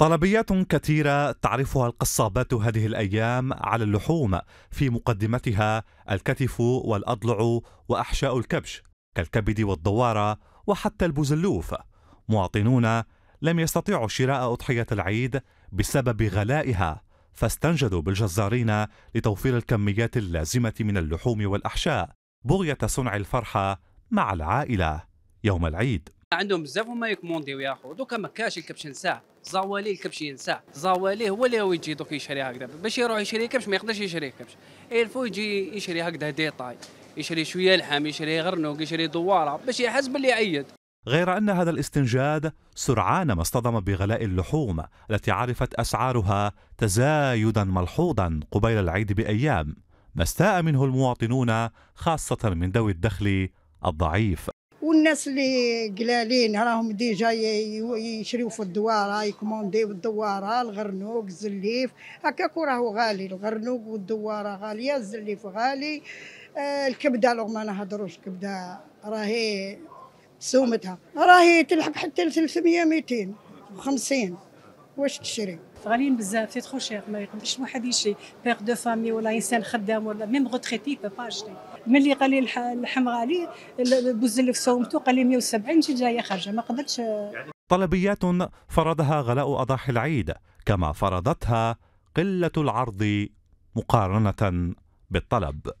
طلبيات كثيرة تعرفها القصابات هذه الأيام على اللحوم في مقدمتها الكتف والأضلع وأحشاء الكبش كالكبد والدوارة وحتى البزلوف مواطنون لم يستطيعوا شراء أضحية العيد بسبب غلائها فاستنجدوا بالجزارين لتوفير الكميات اللازمة من اللحوم والأحشاء بغية صنع الفرحة مع العائلة يوم العيد عندهم بزاف هما يكمونديو ياخذوا دوكا ما كاش الكبش نساع زواليه الكبش ينسى زواليه هو اللي هو يجي دوك يشري هكذا باش يروح يشري كبش ما يقدرش يشري كبش الفو يجي يشري هكذا ديطاي يشري شويه لحم يشري غرنوق يشري دواره باش يحس باللي عيد غير أن هذا الاستنجاد سرعان ما اصطدم بغلاء اللحوم التي عرفت أسعارها تزايدا ملحوظا قبيل العيد بأيام ما استاء منه المواطنون خاصة من ذوي الدخل الضعيف والناس اللي قلالين راهم ديجا يشريو في الدواره يكومونديو الدواره الغرنوق الزليف هكاك راهو غالي الغرنوق والدوار غاليه الزليف غالي آه، الكبده لو ما نهضروش الكبده راهي سومتها راهي تلحق حتى ل 300 250 واش تشري غاليين بزاف سي ترو شير ما يقدرش واحد يشري بيغ دو فامي ولا انسان خدام ولا ميم غوتريتي با يشري ملي قال لي اللحم غالي في سومتو قال لي 170 جيت جايه خارجه ما قدرتش طلبيات فرضها غلاء اضاحي العيد كما فرضتها قله العرض مقارنه بالطلب